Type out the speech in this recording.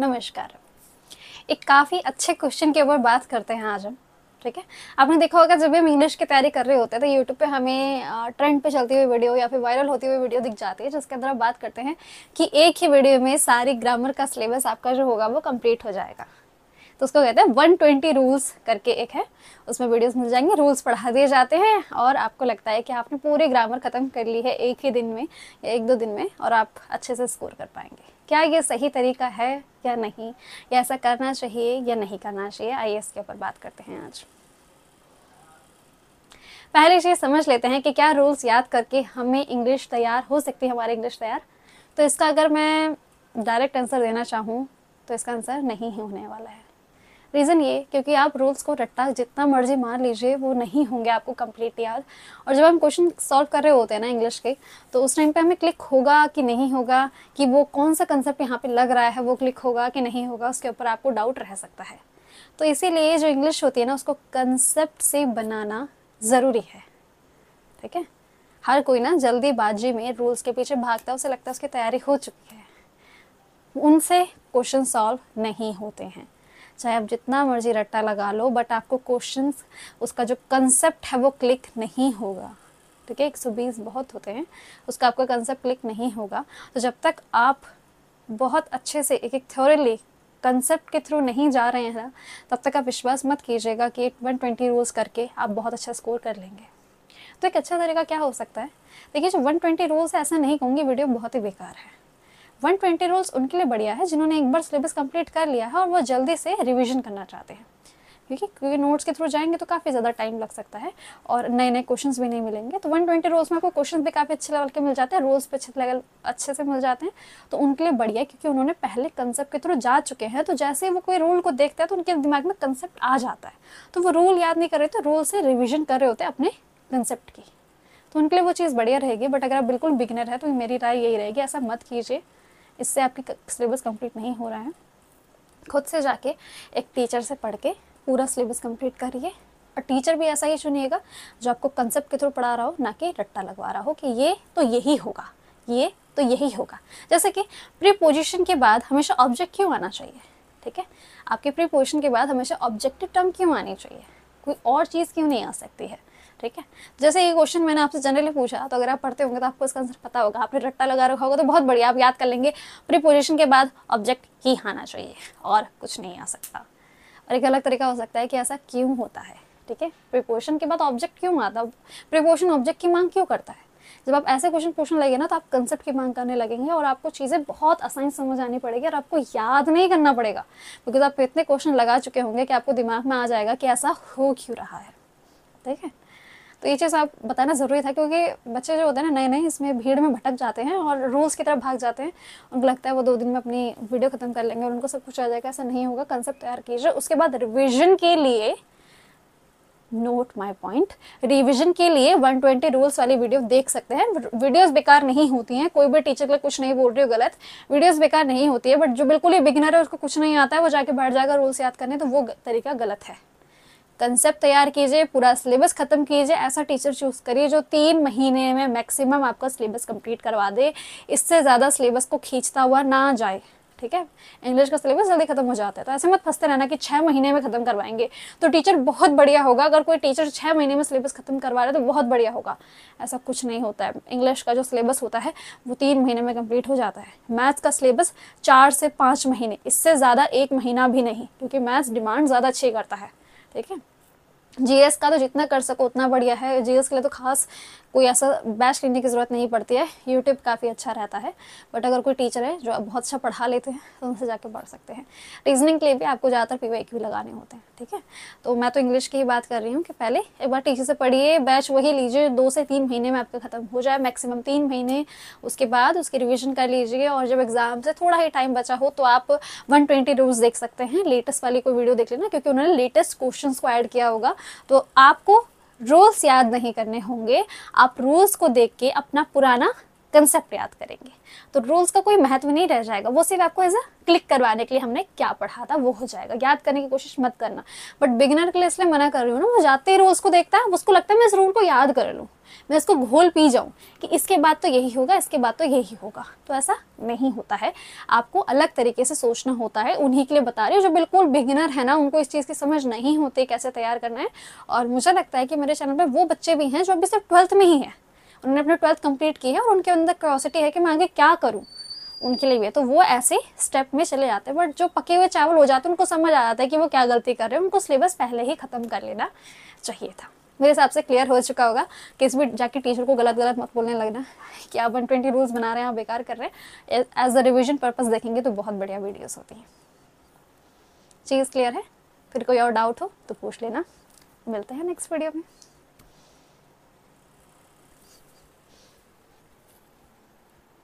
नमस्कार एक काफ़ी अच्छे क्वेश्चन के ऊपर बात करते हैं आज हम ठीक है आपने देखा होगा जब हम इंग्लिश की तैयारी कर रहे होते हैं तो यूट्यूब पे हमें ट्रेंड पे चलती हुई वीडियो या फिर वायरल होती हुई वीडियो दिख जाती है जिसके अंदर आप बात करते हैं कि एक ही वीडियो में सारी ग्रामर का सिलेबस आपका जो होगा वो कंप्लीट हो जाएगा तो उसको कहते हैं वन ट्वेंटी रूल्स करके एक है उसमें वीडियोस मिल जाएंगे रूल्स पढ़ा दिए जाते हैं और आपको लगता है कि आपने पूरी ग्रामर ख़त्म कर ली है एक ही दिन में या एक दो दिन में और आप अच्छे से स्कोर कर पाएंगे क्या ये सही तरीका है या नहीं या ऐसा करना चाहिए या नहीं करना चाहिए आइए इसके ऊपर बात करते हैं आज पहले चीज समझ लेते हैं कि क्या रूल्स याद करके हमें इंग्लिश तैयार हो सकती है हमारी इंग्लिश तैयार तो इसका अगर मैं डायरेक्ट आंसर देना चाहूँ तो इसका आंसर नहीं होने वाला है रीज़न ये क्योंकि आप रूल्स को रट्टा जितना मर्जी मार लीजिए वो नहीं होंगे आपको कम्प्लीट याद और जब हम क्वेश्चन सॉल्व कर रहे होते हैं ना इंग्लिश के तो उस टाइम पे हमें क्लिक होगा कि नहीं होगा कि वो कौन सा कंसेप्ट यहाँ पे लग रहा है वो क्लिक होगा कि नहीं होगा उसके ऊपर आपको डाउट रह सकता है तो इसीलिए जो इंग्लिश होती है ना उसको कंसेप्ट से बनाना ज़रूरी है ठीक है हर कोई ना जल्दीबाजी में रूल्स के पीछे भागता है उसे लगता है उसकी तैयारी हो चुकी है उनसे क्वेश्चन सॉल्व नहीं होते हैं चाहे आप जितना मर्जी रट्टा लगा लो बट आपको क्वेश्चन उसका जो कंसेप्ट है वो क्लिक नहीं होगा ठीक है एक सौ बीस बहुत होते हैं उसका आपका कंसेप्ट क्लिक नहीं होगा तो जब तक आप बहुत अच्छे से एक एक थ्योरली कंसेप्ट के थ्रू नहीं जा रहे हैं ना तब तक आप विश्वास मत कीजिएगा कि एक वन ट्वेंटी रूल्स करके आप बहुत अच्छा स्कोर कर लेंगे तो एक अच्छा तरीका क्या हो सकता है देखिए जो वन ट्वेंटी रोल्स ऐसा नहीं कहूँगी वीडियो बहुत ही बेकार है वन ट्वेंटी रोल्स उनके लिए बढ़िया है जिन्होंने एक बार सिलेबस कंप्लीट कर लिया है और वो जल्दी से रिविजन करना चाहते हैं क्योंकि क्योंकि नोट्स के थ्रू जाएंगे तो काफ़ी ज़्यादा टाइम लग सकता है और नए नए क्वेश्चंस भी नहीं मिलेंगे तो 120 रोल्स में आपको क्वेश्चन भी काफ़ी अच्छे लेवल के मिल जाते हैं रोल्स पे अच्छे लेवल अच्छे से मिल जाते हैं तो उनके लिए बढ़िया क्योंकि उन्होंने पहले कंसेप्ट के थ्रू जा चुके हैं तो जैसे वो कोई रोल को देखता है तो उनके दिमाग में कंसेप्ट आ जाता है तो वो रोल याद नहीं कर रहे तो रोल से रिविजन कर रहे होते हैं अपने कंसेप्ट की तो उनके लिए वो चीज़ बढ़िया रहेगी बट अगर आप बिल्कुल बिगनर है तो मेरी राय यही रहेगी ऐसा मत कीजिए इससे आपकी सिलेबस कंप्लीट नहीं हो रहा है खुद से जाके एक टीचर से पढ़ के पूरा सिलेबस कंप्लीट करिए और टीचर भी ऐसा ही चुनिएगा जो आपको कंसेप्ट के थ्रू पढ़ा रहा हो ना कि रट्टा लगवा रहा हो कि ये तो यही होगा ये तो यही होगा जैसे कि प्रीपोजिशन के बाद हमेशा ऑब्जेक्ट क्यों आना चाहिए ठीक है आपके प्रीपोजिशन के बाद हमेशा ऑब्जेक्टिव टर्म क्यों आनी चाहिए कोई और चीज़ क्यों नहीं आ सकती है ठीक है जैसे ये क्वेश्चन मैंने आपसे जनरली पूछा तो अगर आप पढ़ते होंगे तो आपको इसका आंसर पता होगा आपने रट्टा लगा रखा होगा तो बहुत बढ़िया आप याद कर लेंगे प्रीपोजिशन के बाद ऑब्जेक्ट ही आना चाहिए और कुछ नहीं आ सकता और एक अलग तरीका हो सकता है कि ऐसा क्यों होता है ठीक है प्रिपोशन के बाद ऑब्जेक्ट क्यों आता है प्रिपोर्शन ऑब्जेक्ट की मांग क्यों करता है जब आप ऐसे क्वेश्चन पूछने लगे ना तो आप कंसेप्ट की मांग करने लगेंगे और आपको चीज़ें बहुत आसानी समझ आनी पड़ेगी और आपको याद नहीं करना पड़ेगा बिकॉज आप इतने क्वेश्चन लगा चुके होंगे कि आपको दिमाग में आ जाएगा कि ऐसा हो क्यों रहा है ठीक है तो ये चीज़ आप बताना ज़रूरी था क्योंकि बच्चे जो होते हैं ना नए नए इसमें भीड़ में भटक जाते हैं और रूल्स की तरफ भाग जाते हैं उनको लगता है वो दो दिन में अपनी वीडियो ख़त्म कर लेंगे और उनको सब कुछ आ जाएगा ऐसा नहीं होगा कंसेप्ट तैयार कीजिए उसके बाद रिविजन के लिए नोट माई पॉइंट रिविजन के लिए 120 रूल्स वाली वीडियो देख सकते हैं वीडियोस बेकार नहीं होती हैं कोई भी टीचर लिए कुछ नहीं बोल रही हो गलत वीडियोस बेकार नहीं होती है बट जो बिल्कुल ही बिगिनर है उसको कुछ नहीं आता है वो जाके बैठ जाएगा रूल्स याद करने तो वो तरीका गलत है कंसेप्ट तैयार कीजिए पूरा सिलेबस खत्म कीजिए ऐसा टीचर चूज करिए जो तीन महीने में मैक्सिमम आपका सिलेबस कंप्लीट करवा दे इससे ज़्यादा सिलेबस को खींचता हुआ ना जाए ठीक है इंग्लिश का सिलेबस जल्दी खत्म हो जाता है तो ऐसे मत फंसते रहना कि छः महीने में खत्म करवाएंगे तो टीचर बहुत बढ़िया होगा अगर कोई टीचर छः महीने में सिलेबस खत्म करवा रहे तो बहुत बढ़िया होगा ऐसा कुछ नहीं होता है इंग्लिश का जो सिलेबस होता है वो तीन महीने में कंप्लीट हो जाता है मैथ्स का सिलेबस चार से पाँच महीने इससे ज़्यादा एक महीना भी नहीं क्योंकि मैथ्स डिमांड ज़्यादा अच्छी करता है ठीक है जीएस का तो जितना कर सको उतना बढ़िया है जीएस के लिए तो खास कोई ऐसा बैच लेने की ज़रूरत नहीं पड़ती है यूट्यूब काफ़ी अच्छा रहता है बट अगर कोई टीचर है जो बहुत अच्छा पढ़ा लेते हैं तो उनसे जाके पढ़ सकते हैं रीजनिंग के लिए भी आपको ज़्यादातर पी भी लगाने होते हैं ठीक है तो मैं तो इंग्लिश की ही बात कर रही हूँ कि पहले एक बार टीचर से पढ़िए बैच वही लीजिए दो से तीन महीने में आपका ख़त्म हो जाए मैक्सिमम तीन महीने उसके बाद उसकी रिविजन कर लीजिए और जब एग्ज़ाम से थोड़ा ही टाइम बचा हो तो आप वन ट्वेंटी देख सकते हैं लेटेस्ट वाली कोई वीडियो देख लेना क्योंकि उन्होंने लेटेस्ट क्वेश्चन को ऐड किया होगा तो आपको रूल्स याद नहीं करने होंगे आप रूल्स को देख के अपना पुराना कंसेप्ट याद करेंगे तो रूल्स का कोई महत्व नहीं रह जाएगा वो सिर्फ आपको एज अ क्लिक करवाने के लिए हमने क्या पढ़ा था वो हो जाएगा याद करने की कोशिश मत करना बट बिगिनर के लिए इसलिए मना कर रही हूँ ना वो जाते ही रूल्स को देखता है उसको लगता है मैं इस रूल को याद कर लूँ मैं इसको घोल पी जाऊँ कि इसके बाद तो यही होगा इसके बाद तो यही होगा तो ऐसा नहीं होता है आपको अलग तरीके से सोचना होता है उन्हीं के लिए बता रही हूँ जो बिल्कुल बिगिनर है ना उनको इस चीज़ की समझ नहीं होती कैसे तैयार करना है और मुझे लगता है कि मेरे चैनल पर वो बच्चे भी हैं जो अभी सिर्फ ट्वेल्थ में ही हैं उन्होंने अपने ट्वेल्थ कंप्लीट की है और उनके अंदर क्योसिटी है कि मैं आगे क्या करूँ उनके लिए भी है तो वो ऐसे स्टेप में चले जाते हैं बट जो पके हुए चावल हो जाते हैं उनको समझ आ जाता है कि वो क्या गलती कर रहे हैं उनको सिलेबस पहले ही ख़त्म कर लेना चाहिए था मेरे हिसाब से क्लियर हो चुका होगा कि इस भी जाके टीचर को गलत गलत मत बोलने लगना कि आप वन ट्वेंटी रूल्स बना रहे हैं आप बेकार कर रहे हैं एज अ रिविजन पर्पज़ देखेंगे तो बहुत बढ़िया वीडियोज़ होती हैं चीज़ क्लियर है फिर कोई और डाउट हो तो पूछ लेना मिलते हैं नेक्स्ट वीडियो में